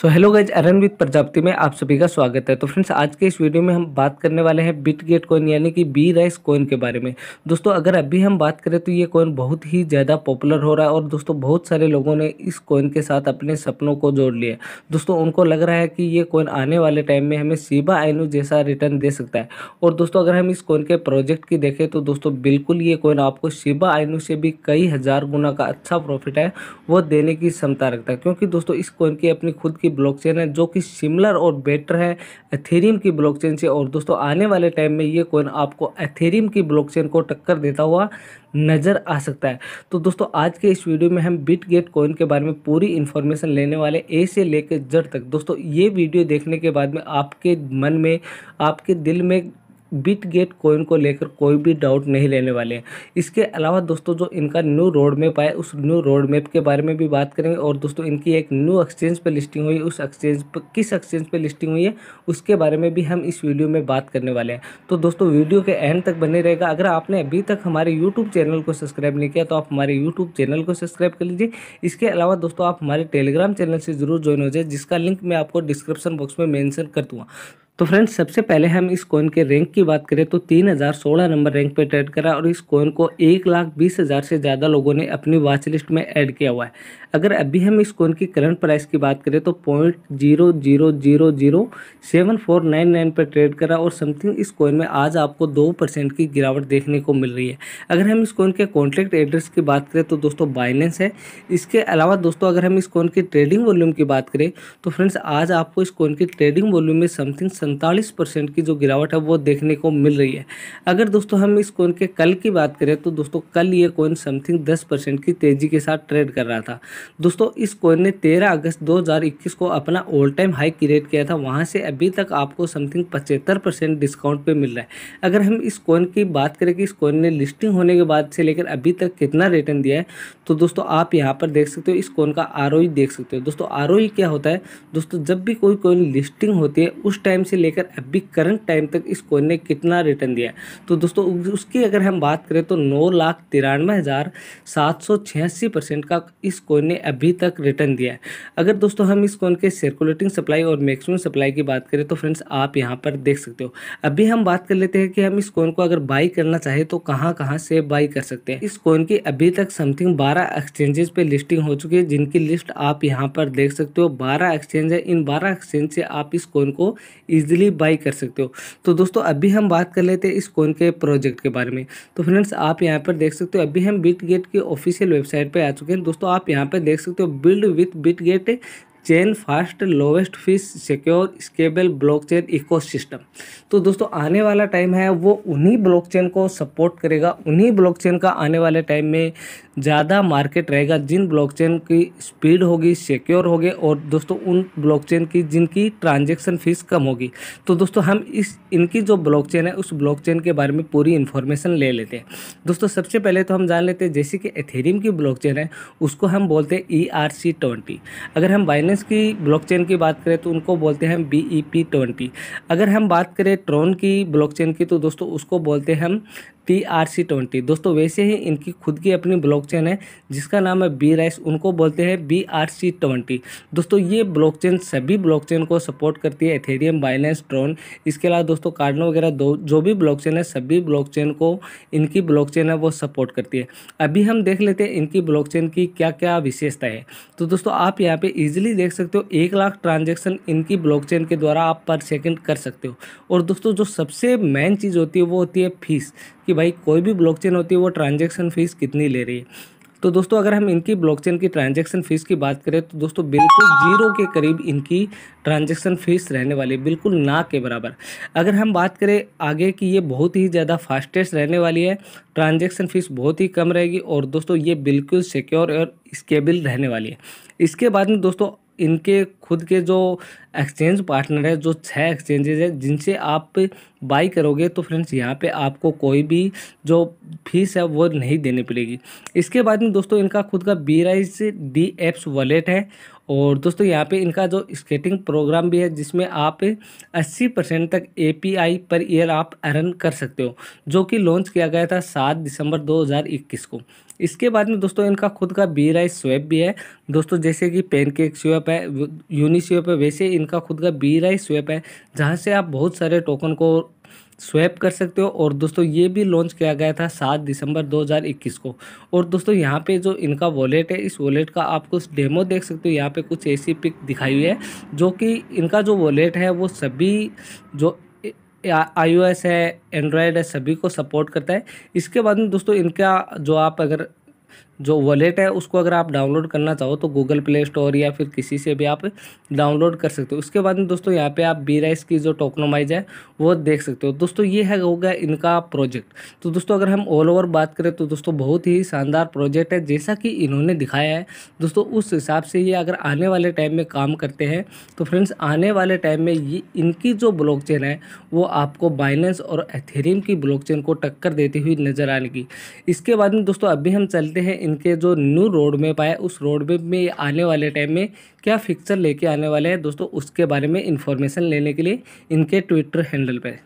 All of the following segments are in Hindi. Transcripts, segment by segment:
so hello guys earn with Prajapati में आप सभी का स्वागत है तो फ्रेंड्स आज के इस वीडियो में हम बात करने वाले हैं बिट गेट कॉइन यानी कि बी राइस कॉइन के बारे में दोस्तों अगर अभी हम बात करें तो ये कॉइन बहुत ही ज़्यादा पॉपुलर हो रहा है और दोस्तों बहुत सारे लोगों ने इस कॉइन के साथ अपने सपनों को जोड़ लिया दोस्तों उनको लग रहा है कि ये कॉइन आने वाले टाइम में हमें सीबा आइनू जैसा रिटर्न दे सकता है और दोस्तों अगर हम इस कॉइन के प्रोजेक्ट की देखें तो दोस्तों बिल्कुल ये कॉइन आपको सीबा आइनू से भी कई हज़ार गुना का अच्छा प्रॉफिट है वो देने की क्षमता रखता है क्योंकि दोस्तों इस कॉइन की अपनी खुद की ब्लॉकचेन है जो कि सिमिलर और बेटर है एथेरियम की ब्लॉकचेन से और दोस्तों आने वाले टाइम में ये कोइन आपको एथेरियम की ब्लॉकचेन को टक्कर देता हुआ नज़र आ सकता है तो दोस्तों आज के इस वीडियो में हम बिट गेट कोइन के बारे में पूरी इन्फॉर्मेशन लेने वाले ए से लेकर जड़ तक दोस्तों ये वीडियो देखने के बाद में आपके मन में आपके दिल में बिट गेट कोइन को लेकर कोई भी डाउट नहीं लेने वाले हैं इसके अलावा दोस्तों जो इनका न्यू रोड मैप आया उस न्यू रोड मैप के बारे में भी बात करेंगे और दोस्तों इनकी एक न्यू एक्सचेंज पर लिस्टिंग हुई उस एक्सचेंज पर किस एक्सचेंज पर लिस्टिंग हुई है उसके बारे में भी हम इस वीडियो में बात करने वाले हैं तो दोस्तों वीडियो के एंड तक बने रहेगा अगर आपने अभी तक हमारे यूट्यूब चैनल को सब्सक्राइब नहीं किया तो आप हमारे यूट्यूब चैनल को सब्सक्राइब कर लीजिए इसके अलावा दोस्तों आप हमारे टेलीग्राम चैनल से जरूर ज्वाइन हो जाए जिसका लिंक मैं आपको डिस्क्रिप्शन बॉक्स में मैंशन कर दूँगा तो फ्रेंड्स सबसे पहले हम इस कॉइन के रैंक की बात करें तो 3016 नंबर रैंक पे ट्रेड करा और इस कॉइन को एक लाख बीस हज़ार से ज़्यादा लोगों ने अपनी वॉच लिस्ट में ऐड किया हुआ है अगर अभी हम इस कॉइन की करंट प्राइस की बात करें तो point zero zero zero zero seven four nine nine पर ट्रेड करा और समथिंग इस कॉइन में आज आपको दो परसेंट की गिरावट देखने को मिल रही है अगर हम इस कॉइन के कॉन्ट्रैक्ट एड्रेस की बात करें तो दोस्तों बाइनेंस है इसके अलावा दोस्तों अगर हम इस कॉइन की ट्रेडिंग वॉल्यूम की बात करें तो फ्रेंड्स आज आपको इस कॉइन की ट्रेडिंग वॉल्यूम में समथिंग सैंतालीस परसेंट की जो गिरावट है वो देखने को मिल रही है अगर दोस्तों हम इस कोइन के कल की बात करें तो दोस्तों कल ये कोइन समथिंग दस परसेंट की तेज़ी के साथ ट्रेड कर रहा था दोस्तों इस कोइन ने तेरह अगस्त दो को अपना ऑल टाइम हाई क्रिएट किया था वहाँ से अभी तक आपको समथिंग पचहत्तर परसेंट डिस्काउंट पर मिल रहा है अगर हम इस कोइन की बात करें कि इस कोइन ने लिस्टिंग होने के बाद से लेकर अभी तक कितना रिटर्न दिया है तो दोस्तों आप यहाँ पर देख सकते हो इस कोइन का आर e देख सकते हो दोस्तों आर e क्या होता है दोस्तों जब भी कोई कोइन लिस्टिंग होती है उस टाइम से लेकर अभी करंट टाइम तक इस कॉइन ने कितना रिटर्न दिया तो दोस्तों उसकी अगर हम बात करें तो नौ लाख तिरानवे हज़ार सात सौ छियासी परसेंट का इस कॉइन ने अभी तक रिटर्न दिया है अगर दोस्तों हम इस कॉइन के सर्कुलेटिंग सप्लाई और मैक्सिमम सप्लाई की बात करें तो फ्रेंड्स आप यहाँ पर देख सकते हो अभी हम बात कर लेते हैं कि हम इस कॉइन को अगर बाई करना चाहें तो कहाँ कहाँ से बाई कर सकते हैं इस कॉइन की अभी तक समथिंग बारह एक्सचेंजेस पर लिस्टिंग हो चुकी है जिनकी लिस्ट आप यहाँ पर देख सकते हो बारह एक्सचेंज है इन बारह एक्सचेंज से आप इस कॉइन को ईजिली बाई कर सकते हो तो दोस्तों अभी हम बात कर लेते हैं इस कोइन के प्रोजेक्ट के बारे में तो फ्रेंड्स आप यहाँ पर देख सकते हो अभी हम बिट गेट की ऑफिशियल वेबसाइट पर आ चुके हैं दोस्तों आप यहाँ पर देख सकते हो build with Bitget chain fast lowest fees secure scalable blockchain ecosystem तो दोस्तों आने वाला टाइम है वो उन्हीं ब्लॉकचेन को सपोर्ट करेगा उन्हीं ब्लॉकचेन का आने वाले टाइम में ज़्यादा मार्केट रहेगा जिन ब्लॉकचेन की स्पीड होगी सिक्योर होगी और दोस्तों उन ब्लॉकचेन की जिनकी ट्रांजेक्शन फीस कम होगी तो दोस्तों हम इस इनकी जो चेन है उस चेन के बारे में पूरी इन्फॉर्मेशन ले लेते हैं दोस्तों सबसे पहले तो हम जान लेते हैं जैसे कि एथेरियम की ब्लॉक है उसको हम बोलते हैं ई आर सी ट्वेंटी अगर हम बाइनेंस फाइनेंस की ब्लॉकचेन की बात करें तो उनको बोलते हैं बी ई पी ट्वेंटी अगर हम बात करें ट्रोन की ब्लॉकचेन की तो दोस्तों उसको बोलते हैं हम टी आर सी ट्वेंटी दोस्तों वैसे ही इनकी खुद की अपनी ब्लॉकचेन है जिसका नाम है बी राइस उनको बोलते हैं बी आर सी ट्वेंटी दोस्तों ये ब्लॉकचेन सभी ब्लॉकचेन को सपोर्ट करती है एथेरियम बाइलेंस ट्रोन इसके अलावा दोस्तों कार्डनो वगैरह दो जो भी ब्लॉकचेन है सभी ब्लॉकचेन को इनकी ब्लॉकचेन है वो सपोर्ट करती है अभी हम देख लेते हैं इनकी ब्लॉक की क्या क्या विशेषता है तो दोस्तों आप यहाँ पर ईजिली देख सकते हो एक लाख ट्रांजेक्शन इनकी ब्लॉक के द्वारा आप पर सेकेंड कर सकते हो और दोस्तों जो सबसे मेन चीज़ होती है वो होती है फीस कि भाई कोई भी ब्लॉकचेन होती है वो ट्रांजेक्शन फ़ीस कितनी ले रही है तो दोस्तों अगर हम इनकी ब्लॉकचेन की ट्रांजैक्शन फ़ीस की बात करें तो दोस्तों बिल्कुल जीरो के करीब इनकी ट्रांजैक्शन फ़ीस रहने वाली है बिल्कुल ना के बराबर अगर हम बात करें आगे कि ये बहुत ही ज़्यादा फास्टेस्ट रहने वाली है ट्रांजैक्शन फ़ीस बहुत ही कम रहेगी और दोस्तों ये बिल्कुल सिक्योर और स्केबल रहने वाली है इसके बाद में दोस्तों इनके खुद के जो एक्सचेंज पार्टनर है जो छः एक्सचेंजेज है जिनसे आप बाई करोगे तो फ्रेंड्स यहाँ पे आपको कोई भी जो फीस है वो नहीं देनी पड़ेगी इसके बाद में दोस्तों इनका खुद का B rise D apps wallet है और दोस्तों यहाँ पे इनका जो स्केटिंग प्रोग्राम भी है जिसमें आप 80 परसेंट तक ए पर ईयर आप अर्न कर सकते हो जो कि लॉन्च किया गया था सात दिसंबर दो को इसके बाद में दोस्तों इनका खुद का बी राइस स्वेप भी है दोस्तों जैसे कि पेनकेक स्वेप है यूनी स्वेप है वैसे इनका खुद का बी राइस स्वेप है जहाँ से आप बहुत सारे टोकन को स्वैप कर सकते हो और दोस्तों ये भी लॉन्च किया गया था सात दिसंबर 2021 को और दोस्तों यहाँ पे जो इनका वॉलेट है इस वॉलेट का आप कुछ डेमो देख सकते हो यहाँ पे कुछ ऐसी पिक दिखाई हुई है जो कि इनका जो वॉलेट है वो सभी जो आई ओ एस है एंड्रॉयड है सभी को सपोर्ट करता है इसके बाद में दोस्तों इनका जो आप अगर जो वॉलेट है उसको अगर आप डाउनलोड करना चाहो तो गूगल प्ले स्टोर या फिर किसी से भी आप डाउनलोड कर सकते हो उसके बाद में दोस्तों यहाँ पे आप बी राइस की जो टोकनोमाइज है वो देख सकते हो दोस्तों ये है होगा इनका प्रोजेक्ट तो दोस्तों अगर हम ऑल ओवर बात करें तो दोस्तों बहुत ही शानदार प्रोजेक्ट है जैसा कि इन्होंने दिखाया है दोस्तों उस हिसाब से ये अगर आने वाले टाइम में काम करते हैं तो फ्रेंड्स आने वाले टाइम में ये इनकी जो चेन है वो आपको बाइनेंस और एथेरियम की चेन को टक्कर देती हुई नज़र आने की इसके बाद में दोस्तों अभी हम चलते हैं इनके जो न्यू रोड मैप आया उस रोड मैप में आने वाले टाइम में क्या फिक्चर लेके आने वाले हैं दोस्तों उसके बारे में इन्फॉर्मेशन लेने के लिए इनके ट्विटर हैंडल पर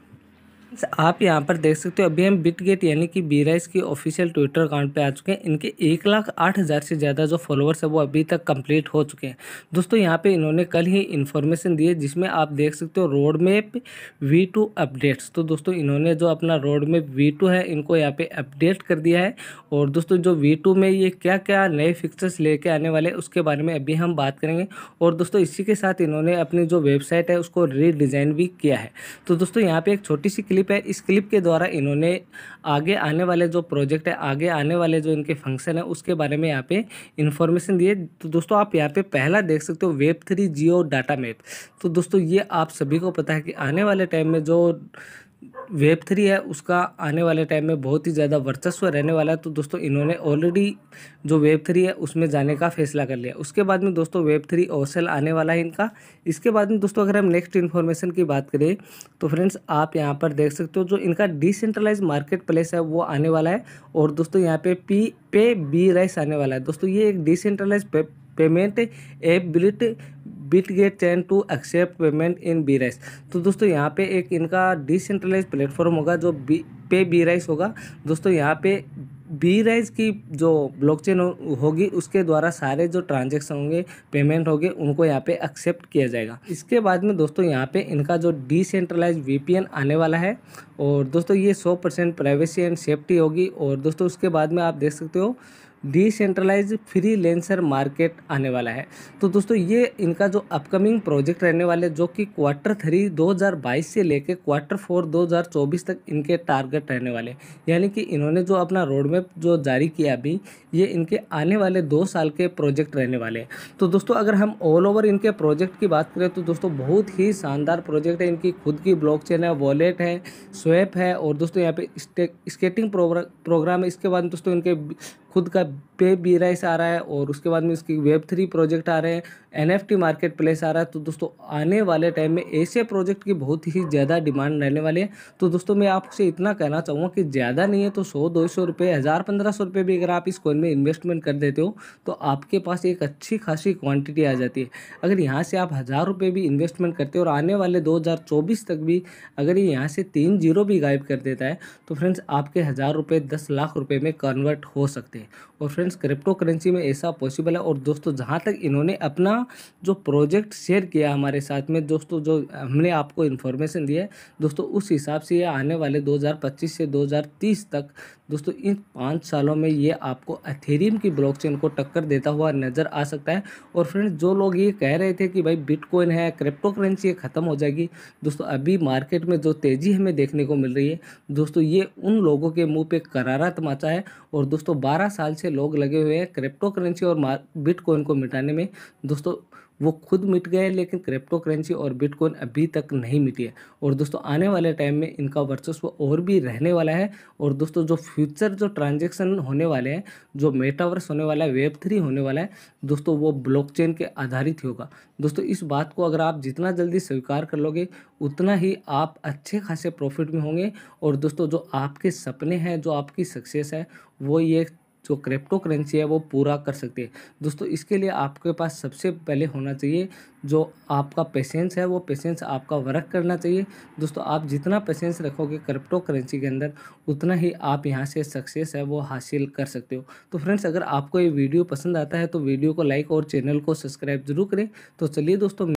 आप यहाँ पर देख सकते हो अभी हम बिट गेट यानी कि बीराइस के की ऑफिशियल ट्विटर अकाउंट पे आ चुके हैं इनके एक लाख आठ हज़ार से ज़्यादा जो फॉलोअर्स है वो अभी तक कंप्लीट हो चुके हैं दोस्तों यहाँ पे इन्होंने कल ही इन्फॉर्मेशन दी है जिसमें आप देख सकते हो roadmap V two updates तो दोस्तों इन्होंने जो अपना रोड मैप वी टू है इनको यहाँ पर अपडेट कर दिया है और दोस्तों जो वी टू में ये क्या क्या नए फिक्चर्स लेके आने वाले उसके बारे में अभी हम बात करेंगे और दोस्तों इसी के साथ इन्होंने अपनी जो वेबसाइट है उसको रीडिज़ाइन भी किया है तो दोस्तों यहाँ पर एक छोटी सी क्लिप क्लिप है इस क्लिप के द्वारा इन्होंने आगे आने वाले जो प्रोजेक्ट है आगे आने वाले जो इनके फंक्शन है उसके बारे में यहाँ पे इन्फॉर्मेशन दिए तो दोस्तों आप यहाँ पे पहला देख सकते हो web three geo data map तो दोस्तों ये आप सभी को पता है कि आने वाले टाइम में जो वेब थ्री है उसका आने वाले टाइम में बहुत ही ज़्यादा वर्चस्व रहने वाला है तो दोस्तों इन्होंने ऑलरेडी जो वेब थ्री है उसमें जाने का फैसला कर लिया उसके बाद में दोस्तों वेब थ्री ओसेल आने वाला है इनका इसके बाद में दोस्तों अगर हम नेक्स्ट इन्फॉर्मेशन की बात करें तो फ्रेंड्स आप यहाँ पर देख सकते हो जो इनका डिसेंट्रलाइज मार्केट प्लेस है वो आने वाला है और दोस्तों यहाँ पे पी पे बी राइस आने वाला है दोस्तों ये एक decentralise payment ability Bitget chain to accept payment in B rise तो दोस्तों यहाँ पे एक इनका डिसेंट्रलाइज प्लेटफॉर्म होगा जो बी पे बी राइस होगा दोस्तों यहाँ पे बी राइज की जो ब्लॉकचेन होगी उसके द्वारा सारे जो ट्रांजेक्शन होंगे पेमेंट होंगे उनको यहाँ पे एक्सेप्ट किया जाएगा इसके बाद में दोस्तों यहाँ पे इनका जो डिसेंट्रलाइज वीपीएन आने वाला है और दोस्तों ये सौ परसेंट प्राइवेसी एंड सेफ्टी होगी और दोस्तों उसके बाद में आप देख सकते हो डिसेंट्रलाइज फ्री लेंसर मार्केट आने वाला है तो दोस्तों ये इनका जो अपकमिंग प्रोजेक्ट रहने वाले जो कि क्वार्टर थ्री 2022 से लेकर क्वार्टर फोर 2024 तक इनके टारगेट रहने वाले यानी कि इन्होंने जो अपना रोड मैप जो जारी किया अभी ये इनके आने वाले दो साल के प्रोजेक्ट रहने वाले हैं तो दोस्तों अगर हम ऑल ओवर इनके प्रोजेक्ट की बात करें तो दोस्तों बहुत ही शानदार प्रोजेक्ट है इनकी खुद की चेन है वॉलेट है स्वेप है और दोस्तों यहाँ पे स्केटिंग प्रोग्राम है इसके बाद दोस्तों इनके खुद का पे बी राइस आ रहा है और उसके बाद में उसकी वेब थ्री प्रोजेक्ट आ रहे हैं एन मार्केट प्लेस आ रहा है तो दोस्तों आने वाले टाइम में ऐसे प्रोजेक्ट की बहुत ही ज़्यादा डिमांड रहने वाली है तो दोस्तों मैं आपसे इतना कहना चाहूँगा कि ज़्यादा नहीं है तो सौ दो सौ रुपये हज़ार पंद्रह सौ रुपये भी अगर आप इस कॉइन में इन्वेस्टमेंट कर देते हो तो आपके पास एक अच्छी खासी क्वान्टिटी आ जाती है अगर यहाँ से आप हज़ार रुपये भी इन्वेस्टमेंट करते हो और आने वाले दो तक भी अगर ये यहाँ से तीन जीरो भी गायब कर देता है तो फ्रेंड्स आपके हज़ार रुपये दस लाख रुपये में कन्वर्ट हो सकते हैं है और फ्रेंड्स क्रिप्टो करेंसी में ऐसा पॉसिबल है और दोस्तों जहाँ तक इन्होंने अपना जो प्रोजेक्ट शेयर किया हमारे साथ में दोस्तों जो हमने आपको इन्फॉर्मेशन दिया है दोस्तों उस हिसाब से ये आने वाले 2025 से 2030 तक दोस्तों इन पाँच सालों में ये आपको अथेरियम की ब्लॉकचेन को टक्कर देता हुआ नज़र आ सकता है और फ्रेंड्स जो लोग ये कह रहे थे कि भाई बिटकॉइन है क्रिप्टो करेंसी ख़त्म हो जाएगी दोस्तों अभी मार्केट में जो तेज़ी हमें देखने को मिल रही है दोस्तों ये उन लोगों के मुँह पर करारा तमाचा है और दोस्तों बारह साल से लोग लगे हुए हैं क्रिप्टो करेंसी और बिटकॉइन को मिटाने में दोस्तों वो खुद मिट गए लेकिन क्रिप्टो करेंसी और बिटकॉइन अभी तक नहीं मिटी है और दोस्तों आने वाले टाइम में इनका वर्चस्व और भी रहने वाला है और दोस्तों जो फ्यूचर जो ट्रांजेक्शन होने वाले हैं जो मेटावर्स होने वाला है वेब थ्री होने वाला है दोस्तों वो ब्लॉकचेन के आधारित ही होगा दोस्तों इस बात को अगर आप जितना जल्दी स्वीकार कर लोगे उतना ही आप अच्छे खासे प्रॉफिट में होंगे और दोस्तों जो आपके सपने हैं जो आपकी सक्सेस है वो ये जो क्रिप्टो करेंसी है वो पूरा कर सकते हैं दोस्तों इसके लिए आपके पास सबसे पहले होना चाहिए जो आपका पेशेंस है वो पेशेंस आपका वर्क करना चाहिए दोस्तों आप जितना पेशेंस रखोगे क्रिप्टो करेंसी के अंदर उतना ही आप यहाँ से सक्सेस है वो हासिल कर सकते हो तो फ्रेंड्स अगर आपको ये वीडियो पसंद आता है तो वीडियो को लाइक और चैनल को सब्सक्राइब जरूर करें तो चलिए दोस्तों